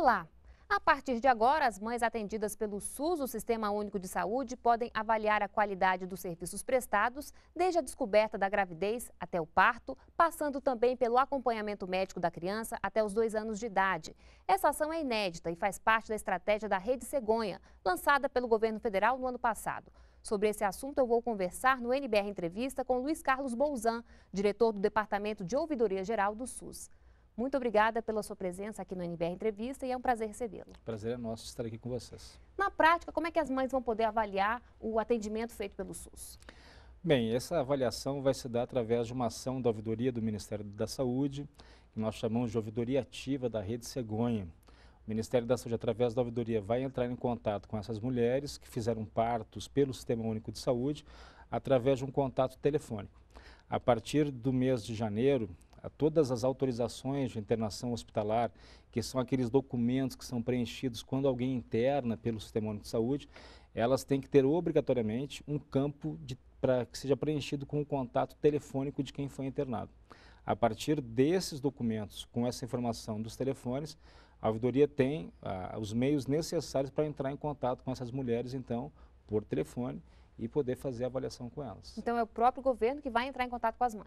Olá! A partir de agora, as mães atendidas pelo SUS, o Sistema Único de Saúde, podem avaliar a qualidade dos serviços prestados, desde a descoberta da gravidez até o parto, passando também pelo acompanhamento médico da criança até os dois anos de idade. Essa ação é inédita e faz parte da estratégia da Rede Cegonha, lançada pelo governo federal no ano passado. Sobre esse assunto, eu vou conversar no NBR Entrevista com Luiz Carlos Bolzan, diretor do Departamento de Ouvidoria Geral do SUS. Muito obrigada pela sua presença aqui no NBR Entrevista e é um prazer recebê-lo. Prazer é nosso estar aqui com vocês. Na prática, como é que as mães vão poder avaliar o atendimento feito pelo SUS? Bem, essa avaliação vai se dar através de uma ação da ouvidoria do Ministério da Saúde, que nós chamamos de ouvidoria ativa da Rede Cegonha. O Ministério da Saúde, através da ouvidoria, vai entrar em contato com essas mulheres que fizeram partos pelo Sistema Único de Saúde, através de um contato telefônico. A partir do mês de janeiro, a todas as autorizações de internação hospitalar, que são aqueles documentos que são preenchidos quando alguém interna pelo Sistema Único de Saúde, elas têm que ter obrigatoriamente um campo para que seja preenchido com o contato telefônico de quem foi internado. A partir desses documentos, com essa informação dos telefones, a ouvidoria tem ah, os meios necessários para entrar em contato com essas mulheres, então, por telefone e poder fazer a avaliação com elas. Então é o próprio governo que vai entrar em contato com as mães?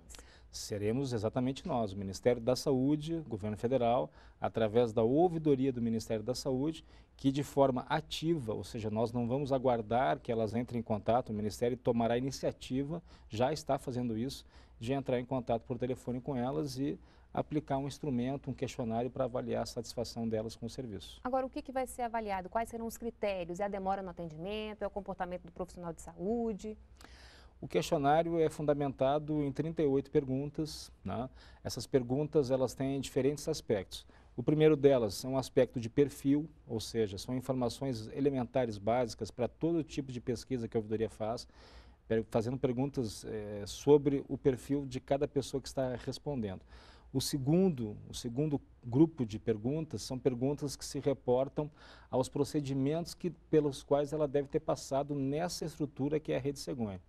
Seremos exatamente nós, o Ministério da Saúde, Governo Federal, através da ouvidoria do Ministério da Saúde, que de forma ativa, ou seja, nós não vamos aguardar que elas entrem em contato, o Ministério tomará a iniciativa, já está fazendo isso, de entrar em contato por telefone com elas e aplicar um instrumento, um questionário para avaliar a satisfação delas com o serviço. Agora, o que, que vai ser avaliado? Quais serão os critérios? É a demora no atendimento? É o comportamento do profissional de saúde? O questionário é fundamentado em 38 perguntas. Né? Essas perguntas elas têm diferentes aspectos. O primeiro delas é um aspecto de perfil, ou seja, são informações elementares básicas para todo tipo de pesquisa que a ouvidoria faz, fazendo perguntas é, sobre o perfil de cada pessoa que está respondendo. O segundo, o segundo grupo de perguntas são perguntas que se reportam aos procedimentos que, pelos quais ela deve ter passado nessa estrutura que é a rede cegonha.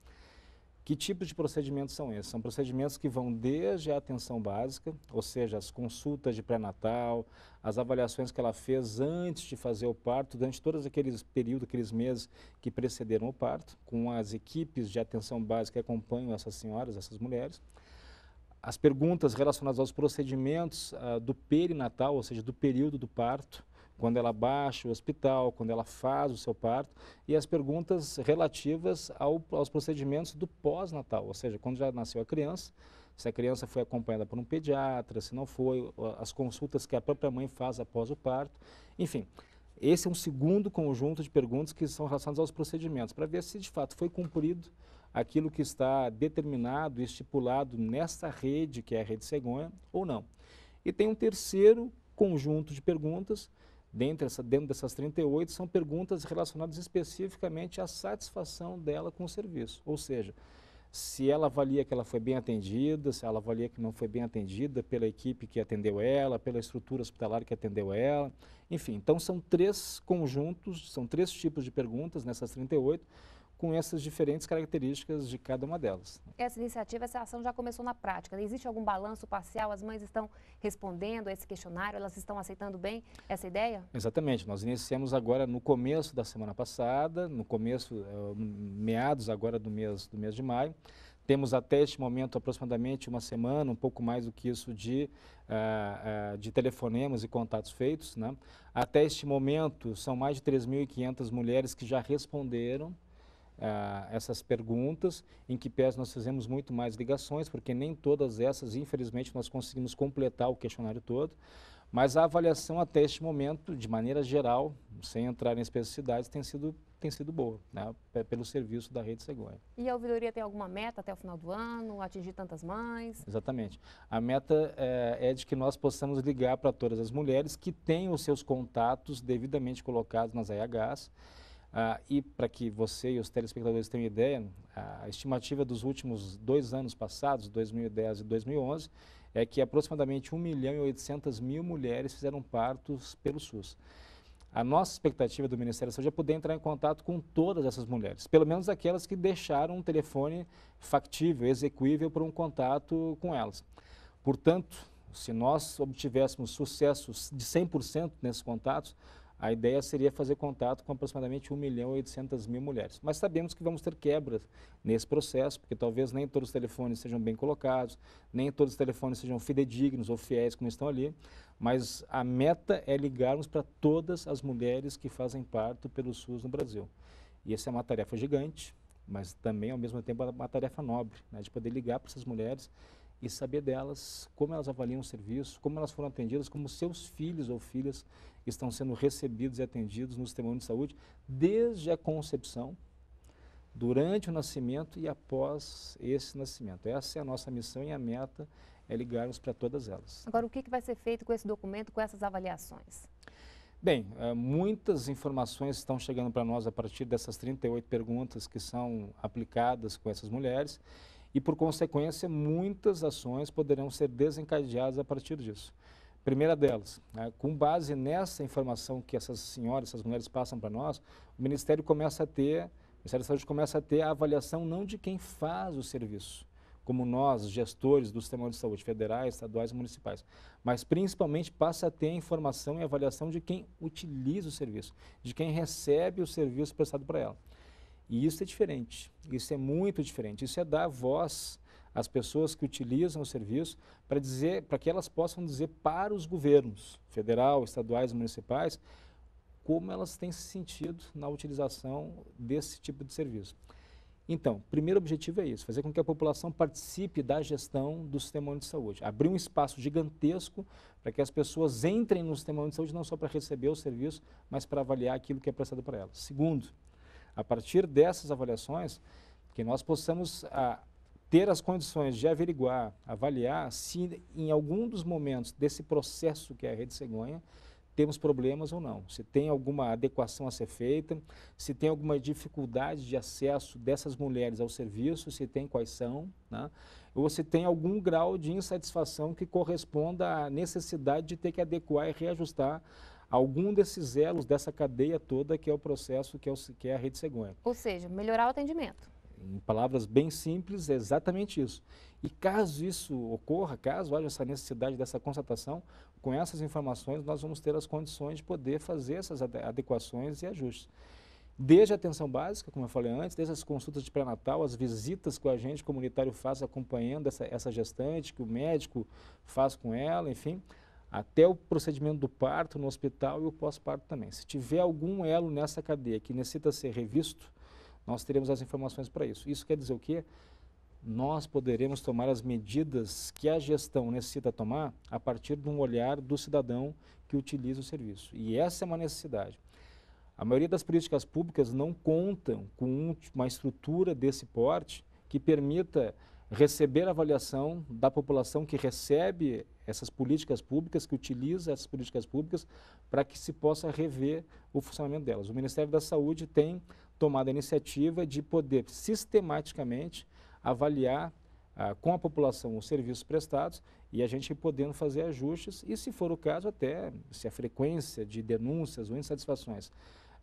Que tipos de procedimentos são esses? São procedimentos que vão desde a atenção básica, ou seja, as consultas de pré-natal, as avaliações que ela fez antes de fazer o parto, durante todos aqueles períodos, aqueles meses que precederam o parto, com as equipes de atenção básica que acompanham essas senhoras, essas mulheres as perguntas relacionadas aos procedimentos uh, do perinatal, ou seja, do período do parto, quando ela baixa o hospital, quando ela faz o seu parto, e as perguntas relativas ao, aos procedimentos do pós-natal, ou seja, quando já nasceu a criança, se a criança foi acompanhada por um pediatra, se não foi, as consultas que a própria mãe faz após o parto, enfim. Esse é um segundo conjunto de perguntas que são relacionadas aos procedimentos, para ver se de fato foi cumprido aquilo que está determinado, estipulado nessa rede, que é a rede cegonha, ou não. E tem um terceiro conjunto de perguntas, dentro, essa, dentro dessas 38, são perguntas relacionadas especificamente à satisfação dela com o serviço. Ou seja, se ela avalia que ela foi bem atendida, se ela avalia que não foi bem atendida pela equipe que atendeu ela, pela estrutura hospitalar que atendeu ela, enfim. Então são três conjuntos, são três tipos de perguntas nessas 38, com essas diferentes características de cada uma delas. Essa iniciativa, essa ação já começou na prática. Existe algum balanço parcial? As mães estão respondendo a esse questionário? Elas estão aceitando bem essa ideia? Exatamente. Nós iniciamos agora no começo da semana passada, no começo, eh, meados agora do mês, do mês de maio. Temos até este momento aproximadamente uma semana, um pouco mais do que isso, de, uh, uh, de telefonemas e contatos feitos. Né? Até este momento, são mais de 3.500 mulheres que já responderam ah, essas perguntas, em que pés nós fizemos muito mais ligações, porque nem todas essas, infelizmente, nós conseguimos completar o questionário todo. Mas a avaliação até este momento, de maneira geral, sem entrar em especificidades, tem sido tem sido boa, né, pelo serviço da Rede Segoia. E a ouvidoria tem alguma meta até o final do ano, atingir tantas mães? Exatamente. A meta é, é de que nós possamos ligar para todas as mulheres que têm os seus contatos devidamente colocados nas AIHs, ah, e para que você e os telespectadores tenham ideia, a estimativa dos últimos dois anos passados, 2010 e 2011, é que aproximadamente 1 milhão e 800 mil mulheres fizeram partos pelo SUS. A nossa expectativa do Ministério da Saúde é poder entrar em contato com todas essas mulheres, pelo menos aquelas que deixaram um telefone factível, execuível para um contato com elas. Portanto, se nós obtivéssemos sucesso de 100% nesses contatos, a ideia seria fazer contato com aproximadamente 1 milhão e 800 mil mulheres. Mas sabemos que vamos ter quebras nesse processo, porque talvez nem todos os telefones sejam bem colocados, nem todos os telefones sejam fidedignos ou fiéis como estão ali, mas a meta é ligarmos para todas as mulheres que fazem parto pelo SUS no Brasil. E essa é uma tarefa gigante, mas também, ao mesmo tempo, é uma tarefa nobre, né, de poder ligar para essas mulheres e saber delas como elas avaliam o serviço, como elas foram atendidas, como seus filhos ou filhas estão sendo recebidos e atendidos no sistema de saúde desde a concepção, durante o nascimento e após esse nascimento. Essa é a nossa missão e a meta é ligarmos para todas elas. Agora, o que, que vai ser feito com esse documento, com essas avaliações? Bem, eh, muitas informações estão chegando para nós a partir dessas 38 perguntas que são aplicadas com essas mulheres e, por consequência, muitas ações poderão ser desencadeadas a partir disso. Primeira delas, né, com base nessa informação que essas senhoras, essas mulheres passam para nós, o Ministério começa a ter, o Ministério da Saúde começa a ter a avaliação não de quem faz o serviço, como nós, gestores do sistema de saúde, federais, estaduais e municipais, mas principalmente passa a ter a informação e avaliação de quem utiliza o serviço, de quem recebe o serviço prestado para ela. E isso é diferente, isso é muito diferente. Isso é dar voz às pessoas que utilizam o serviço para dizer, para que elas possam dizer para os governos, federal, estaduais, municipais, como elas têm se sentido na utilização desse tipo de serviço. Então, primeiro objetivo é isso, fazer com que a população participe da gestão do sistema de saúde. Abrir um espaço gigantesco para que as pessoas entrem no sistema de saúde não só para receber o serviço, mas para avaliar aquilo que é prestado para elas. Segundo, a partir dessas avaliações, que nós possamos a, ah, ter as condições de averiguar, avaliar se em algum dos momentos desse processo que é a rede cegonha, temos problemas ou não, se tem alguma adequação a ser feita, se tem alguma dificuldade de acesso dessas mulheres ao serviço, se tem quais são, né? ou se tem algum grau de insatisfação que corresponda à necessidade de ter que adequar e reajustar algum desses elos dessa cadeia toda que é o processo que é, o, que é a rede cegonha. Ou seja, melhorar o atendimento. Em palavras bem simples, é exatamente isso. E caso isso ocorra, caso haja essa necessidade dessa constatação, com essas informações nós vamos ter as condições de poder fazer essas adequações e ajustes. Desde a atenção básica, como eu falei antes, desde as consultas de pré-natal, as visitas que o agente comunitário faz acompanhando essa, essa gestante, que o médico faz com ela, enfim, até o procedimento do parto no hospital e o pós-parto também. Se tiver algum elo nessa cadeia que necessita ser revisto, nós teremos as informações para isso. Isso quer dizer o quê? Nós poderemos tomar as medidas que a gestão necessita tomar a partir de um olhar do cidadão que utiliza o serviço. E essa é uma necessidade. A maioria das políticas públicas não contam com uma estrutura desse porte que permita receber a avaliação da população que recebe essas políticas públicas, que utiliza essas políticas públicas, para que se possa rever o funcionamento delas. O Ministério da Saúde tem tomado a iniciativa de poder sistematicamente avaliar ah, com a população os serviços prestados e a gente podendo fazer ajustes e, se for o caso, até se a frequência de denúncias ou insatisfações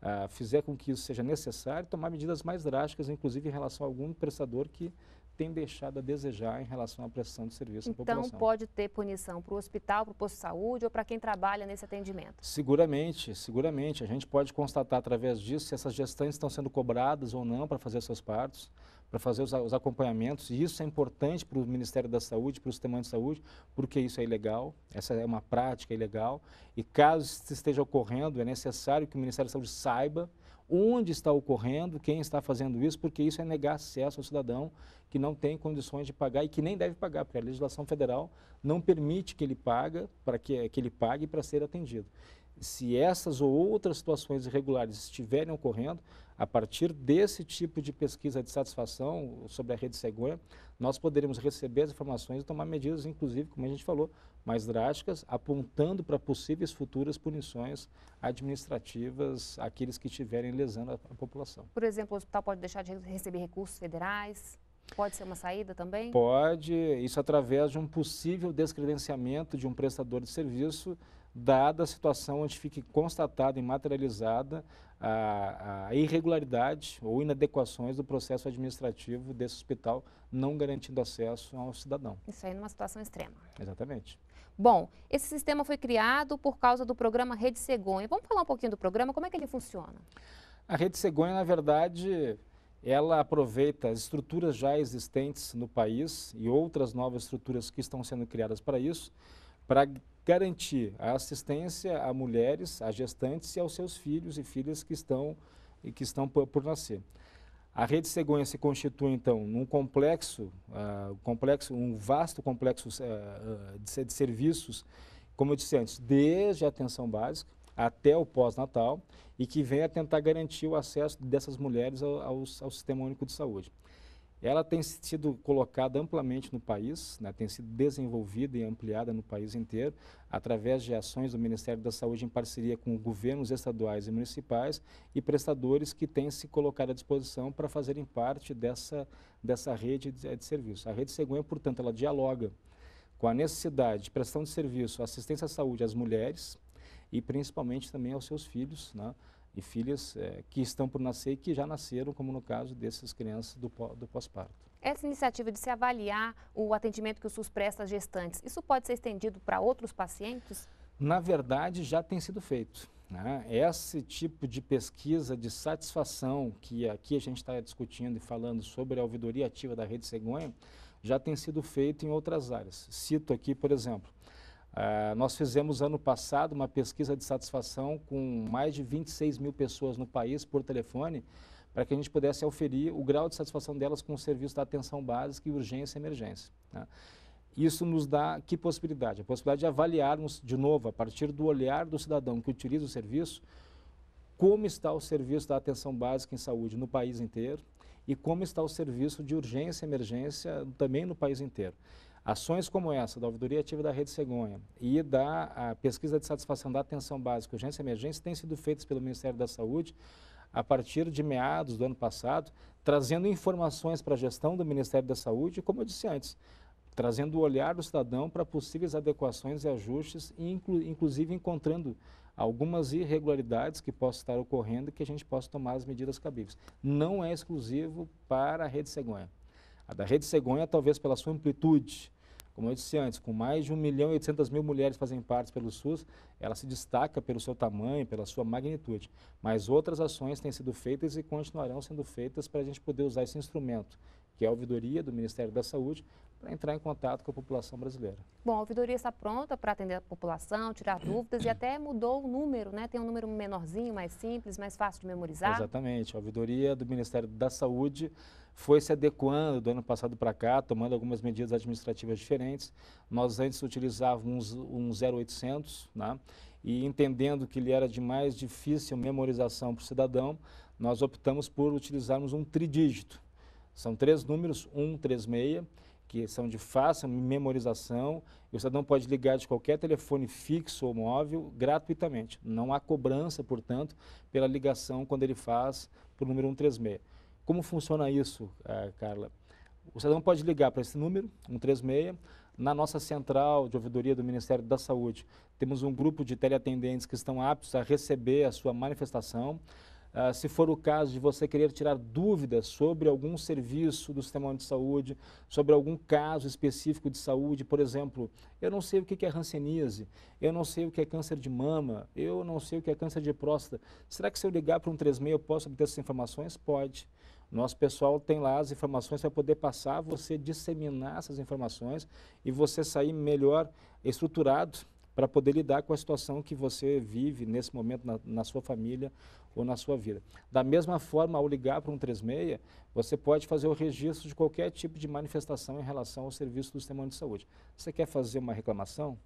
ah, fizer com que isso seja necessário, tomar medidas mais drásticas, inclusive em relação a algum prestador que tem deixado a desejar em relação à prestação de serviço então, à população. Então pode ter punição para o hospital, para o posto de saúde ou para quem trabalha nesse atendimento? Seguramente, seguramente. A gente pode constatar através disso se essas gestantes estão sendo cobradas ou não para fazer seus partos, para fazer os, os acompanhamentos. E isso é importante para o Ministério da Saúde, para o sistema de saúde, porque isso é ilegal, essa é uma prática ilegal. E caso isso esteja ocorrendo, é necessário que o Ministério da Saúde saiba onde está ocorrendo, quem está fazendo isso, porque isso é negar acesso ao cidadão que não tem condições de pagar e que nem deve pagar, porque a legislação federal não permite que ele paga para que, que ele pague para ser atendido. Se essas ou outras situações irregulares estiverem ocorrendo, a partir desse tipo de pesquisa de satisfação sobre a rede Segura, nós poderíamos receber as informações e tomar medidas, inclusive, como a gente falou, mais drásticas, apontando para possíveis futuras punições administrativas àqueles que estiverem lesando a, a população. Por exemplo, o hospital pode deixar de receber recursos federais? Pode ser uma saída também? Pode, isso através de um possível descredenciamento de um prestador de serviço dada a situação onde fique constatada e materializada a, a, irregularidade ou inadequações do processo administrativo desse hospital, não garantindo acesso ao cidadão. Isso aí numa situação extrema. Exatamente. Bom, esse sistema foi criado por causa do programa Rede Cegonha. Vamos falar um pouquinho do programa, como é que ele funciona? A Rede Cegonha, na verdade, ela aproveita as estruturas já existentes no país e outras novas estruturas que estão sendo criadas para isso, para garantir a assistência a mulheres, a gestantes e aos seus filhos e filhas que estão, e que estão por, por nascer. A rede cegonha se constitui, então, num complexo, uh, complexo um vasto complexo uh, de, de, serviços, como eu disse antes, desde a atenção básica até o pós-natal, e que vem a tentar garantir o acesso dessas mulheres ao, ao, ao Sistema Único de Saúde. Ela tem sido colocada amplamente no país, né, tem sido desenvolvida e ampliada no país inteiro, através de ações do Ministério da Saúde em parceria com governos estaduais e municipais e prestadores que têm se colocado à disposição para fazerem parte dessa, dessa rede de, de serviço. A rede Seguem, portanto, ela dialoga com a necessidade de prestação de serviço, assistência à saúde às mulheres e principalmente também aos seus filhos, né, e filhas é, que estão por nascer e que já nasceram, como no caso dessas crianças do, do pós-parto. Essa iniciativa de se avaliar o atendimento que o SUS presta às gestantes, isso pode ser estendido para outros pacientes? Na verdade, já tem sido feito. Né? Esse tipo de pesquisa de satisfação que aqui a gente está discutindo e falando sobre a ouvidoria ativa da Rede Cegonha já tem sido feito em outras áreas. Cito aqui, por exemplo, ah, nós fizemos ano passado uma pesquisa de satisfação com mais de 26 mil pessoas no país por telefone, para que a gente pudesse auferir o grau de satisfação delas com o serviço da atenção básica e urgência e emergência. Né? Isso nos dá que possibilidade? A possibilidade de avaliarmos de novo, a partir do olhar do cidadão que utiliza o serviço, como está o serviço da atenção básica em saúde no país inteiro e como está o serviço de urgência e emergência também no país inteiro. Ações como essa da ouvidoria ativa da Rede Cegonha e da pesquisa de satisfação da atenção básica, urgência e emergência têm sido feitas pelo Ministério da Saúde a partir de meados do ano passado, trazendo informações para a gestão do Ministério da Saúde, como eu disse antes, trazendo o olhar do cidadão para possíveis adequações e ajustes, e inclu inclusive encontrando algumas irregularidades que possam estar ocorrendo e que a gente possa tomar as medidas cabíveis. Não é exclusivo para a Rede Cegonha. A da Rede Cegonha, talvez pela sua amplitude, como eu disse antes, com mais de 1 milhão e 800 mil mulheres fazem parte pelo SUS, ela se destaca pelo seu tamanho, pela sua magnitude. Mas outras ações têm sido feitas e continuarão sendo feitas para a gente poder usar esse instrumento, que é a ouvidoria do Ministério da Saúde, para entrar em contato com a população brasileira. Bom, a ouvidoria está pronta para atender a população, tirar dúvidas e até mudou o número, né? Tem um número menorzinho, mais simples, mais fácil de memorizar. Exatamente. A ouvidoria do Ministério da Saúde foi se adequando do ano passado para cá, tomando algumas medidas administrativas diferentes. Nós antes utilizávamos um 0800, né? E entendendo que ele era de mais difícil memorização para o cidadão, nós optamos por utilizarmos um tridígito. São três números, 136, que são de fácil memorização, e o cidadão pode ligar de qualquer telefone fixo ou móvel gratuitamente. Não há cobrança, portanto, pela ligação quando ele faz para o número 136. Como funciona isso, eh, Carla? O cidadão pode ligar para esse número, 136, na nossa central de ouvidoria do Ministério da Saúde. Temos um grupo de teleatendentes que estão aptos a receber a sua manifestação. Uh, se for o caso de você querer tirar dúvidas sobre algum serviço do sistema de saúde, sobre algum caso específico de saúde, por exemplo, eu não sei o que é ranceníase, eu não sei o que é câncer de mama, eu não sei o que é câncer de próstata. Será que se eu ligar para um 36 eu posso obter essas informações? Pode. Nosso pessoal tem lá as informações para poder passar, você disseminar essas informações e você sair melhor estruturado para poder lidar com a situação que você vive nesse momento na, na sua família ou na sua vida. Da mesma forma, ao ligar para 136, você pode fazer o registro de qualquer tipo de manifestação em relação ao serviço do sistema de saúde. Você quer fazer uma reclamação?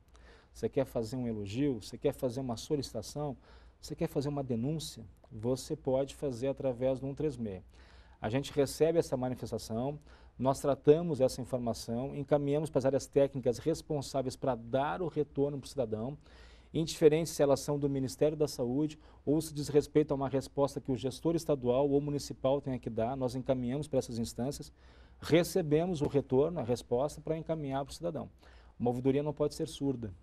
Você quer fazer um elogio? Você quer fazer uma solicitação? Você quer fazer uma denúncia? Você pode fazer através do 136. A gente recebe essa manifestação, nós tratamos essa informação, encaminhamos para as áreas técnicas responsáveis para dar o retorno para o cidadão indiferente se elas são do Ministério da Saúde ou se diz respeito a uma resposta que o gestor estadual ou municipal tenha que dar, nós encaminhamos para essas instâncias, recebemos o retorno, a resposta, para encaminhar para o cidadão. Uma ouvidoria não pode ser surda,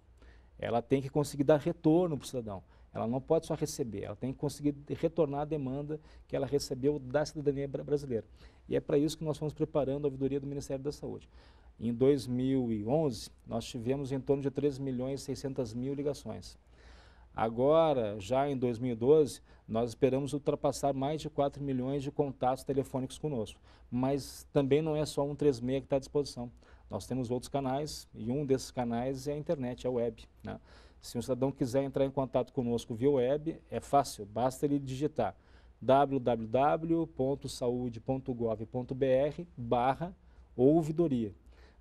ela tem que conseguir dar retorno para o cidadão. Ela não pode só receber, ela tem que conseguir retornar a demanda que ela recebeu da cidadania brasileira. E é para isso que nós fomos preparando a ouvidoria do Ministério da Saúde. Em 2011, nós tivemos em torno de 3 milhões e 600 mil ligações. Agora, já em 2012, nós esperamos ultrapassar mais de 4 milhões de contatos telefônicos conosco. Mas também não é só um 36 que está à disposição. Nós temos outros canais e um desses canais é a internet, é a web. Né? Se um cidadão quiser entrar em contato conosco via web, é fácil, basta ele digitar www.saude.gov.br barra ouvidoria.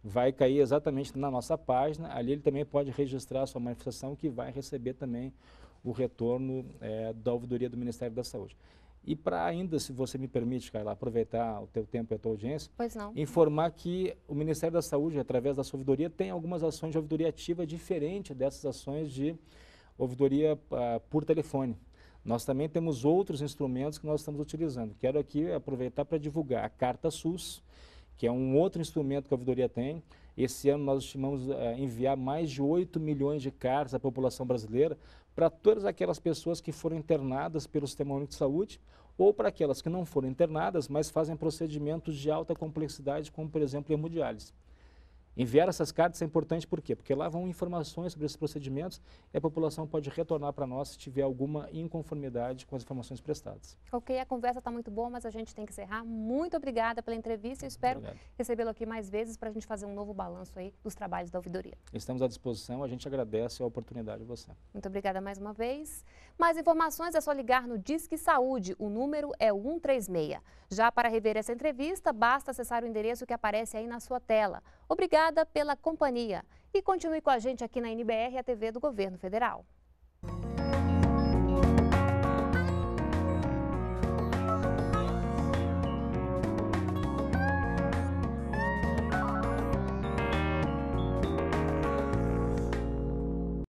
Vai cair exatamente na nossa página, ali ele também pode registrar a sua manifestação que vai receber também o retorno é, da ouvidoria do Ministério da Saúde. E para ainda, se você me permite, Carla, aproveitar o teu tempo e a tua audiência, informar que o Ministério da Saúde, através da sua ouvidoria, tem algumas ações de ouvidoria ativa diferente dessas ações de ouvidoria uh, por telefone. Nós também temos outros instrumentos que nós estamos utilizando. Quero aqui aproveitar para divulgar a Carta SUS, que é um outro instrumento que a ouvidoria tem. Esse ano nós estimamos uh, enviar mais de 8 milhões de cartas à população brasileira para todas aquelas pessoas que foram internadas pelo Sistema Único de Saúde ou para aquelas que não foram internadas, mas fazem procedimentos de alta complexidade, como por exemplo hemodiálise. Enviar essas cartas é importante por quê? Porque lá vão informações sobre esses procedimentos e a população pode retornar para nós se tiver alguma inconformidade com as informações prestadas. Ok, a conversa está muito boa, mas a gente tem que encerrar. Muito obrigada pela entrevista e espero recebê-lo aqui mais vezes para a gente fazer um novo balanço aí dos trabalhos da ouvidoria. Estamos à disposição, a gente agradece a oportunidade de você. Muito obrigada mais uma vez. Mais informações é só ligar no Disque Saúde, o número é 136. Já para rever essa entrevista, basta acessar o endereço que aparece aí na sua tela Obrigada pela companhia e continue com a gente aqui na NBR, a TV do Governo Federal.